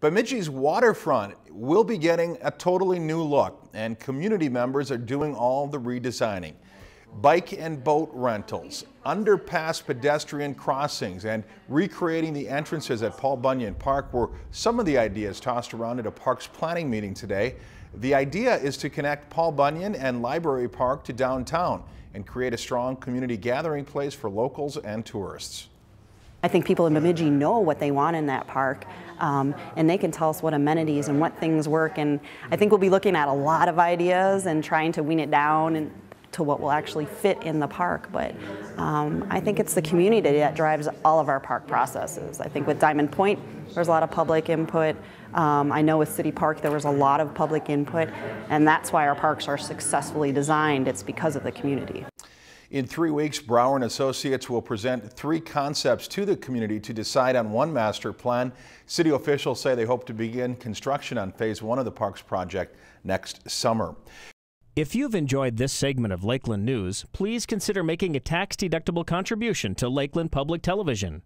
Bemidji's waterfront will be getting a totally new look, and community members are doing all the redesigning. Bike and boat rentals, underpass pedestrian crossings, and recreating the entrances at Paul Bunyan Park were some of the ideas tossed around at a parks planning meeting today. The idea is to connect Paul Bunyan and Library Park to downtown and create a strong community gathering place for locals and tourists. I think people in Bemidji know what they want in that park, um, and they can tell us what amenities and what things work. And I think we'll be looking at a lot of ideas and trying to wean it down and to what will actually fit in the park. But um, I think it's the community that drives all of our park processes. I think with Diamond Point, there's a lot of public input. Um, I know with City Park, there was a lot of public input, and that's why our parks are successfully designed. It's because of the community. In three weeks, Brower and Associates will present three concepts to the community to decide on one master plan. City officials say they hope to begin construction on phase one of the parks project next summer. If you've enjoyed this segment of Lakeland News, please consider making a tax-deductible contribution to Lakeland Public Television.